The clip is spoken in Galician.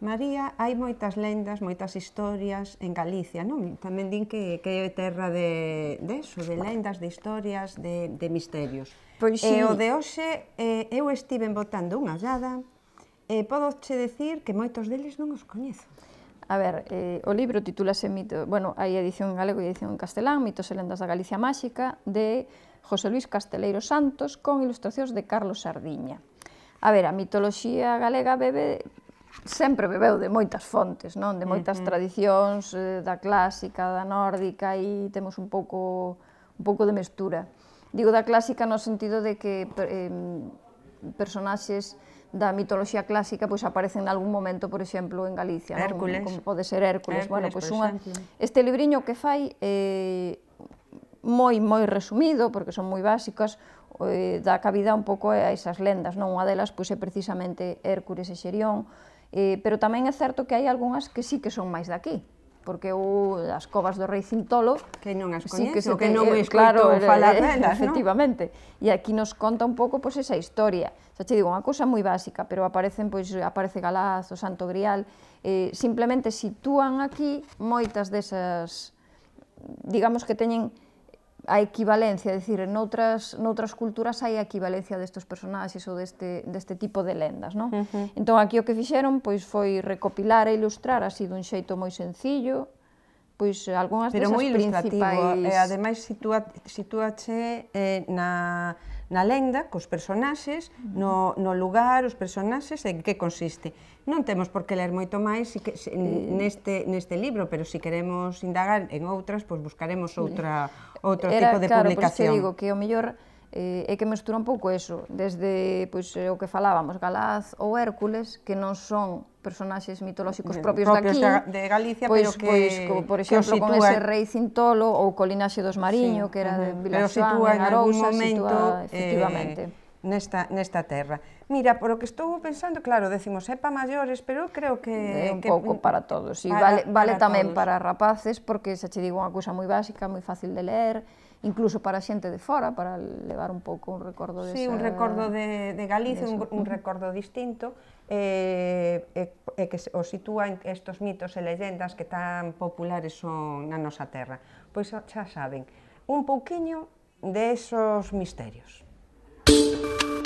María, hai moitas lendas, moitas historias en Galicia, non? Tamén din que, que é terra de, de eso, de lendas, de historias, de, de misterios. Pois sí. E o de hoxe, eh, eu estive botando unha ollada, e eh, podo che decir que moitos deles non os coñezo. A ver, eh, o libro titúlase Mito, bueno, hai edición en galego e edición en castelán, Mitos e lendas da Galicia máxica, de José Luis Casteleiro Santos, con ilustracións de Carlos Sardiña. A ver, a mitoloxía galega bebe sempre bebeu de moitas fontes, non? De moitas uh -huh. tradicións, eh, da clásica, da nórdica e temos un pouco un pouco de mestura. Digo da clásica no sentido de que eh, personaxes da mitoloxía clásica pois aparecen en algún momento, por exemplo, en Galicia, Hércules. non? Como pode ser Hércules. Hércules bueno, pois unha este libriño que fai eh moi moi resumido, porque son moi básicas, eh, dá cabida un pouco a esas lendas, non? Unha delas pois é precisamente Hércules e Xerión, Eh, pero tamén é certo que hai algunhas que sí que son máis daqui, porque o, as covas do rei Cintolo... Que non as coñezo, sí que, que non eh, claro, falar eh, delas, Efectivamente. E aquí nos conta un pouco pois, esa historia. Xa te digo, unha cousa moi básica, pero aparecen pois aparece Galaz, o Santo Grial, eh, simplemente sitúan aquí moitas desas, digamos que teñen a equivalencia, é dicir, noutras, noutras culturas hai a equivalencia destes personaxes ou deste, deste tipo de lendas, non? Uh -huh. Entón, aquí o que fixeron pois foi recopilar e ilustrar así dun xeito moi sencillo, pois algunhas Pero desas principais... Pero moi ilustrativo, e ademais situa sitúache eh, na na lenda, cos personaxes, no, no lugar, os personaxes, en que consiste. Non temos por que ler moito máis si que, si, eh. neste, neste libro, pero se si queremos indagar en outras, pois buscaremos outra, outro Era, tipo de claro, publicación. Era, claro, pois que digo que o mellor eh, é que mestura un pouco eso, desde pois, eh, o que falábamos, Galaz ou Hércules, que non son personaxes mitolóxicos propios, propios daqui, de Galicia, pois, pero que, pois, co, por exemplo, sitúa... con ese rei Cintolo ou Colinaxe dos Mariño, sí, que era uh -huh. de Vilaxoán, en Arousa, momento, sitúa efectivamente. Eh, nesta, nesta terra. Mira, por o que estou pensando, claro, decimos é pa maiores, pero creo que... É un que, pouco para todos, e vale, vale para tamén todos. para rapaces, porque xa che digo unha cousa moi básica, moi fácil de ler, incluso para a xente de fora, para levar un pouco un recordo de Sí, un recordo de, de Galicia, de un, un recordo distinto, e, eh, e, eh, eh, que o sitúa en estos mitos e leyendas que tan populares son na nosa terra. Pois xa saben, un pouquiño de esos misterios. Música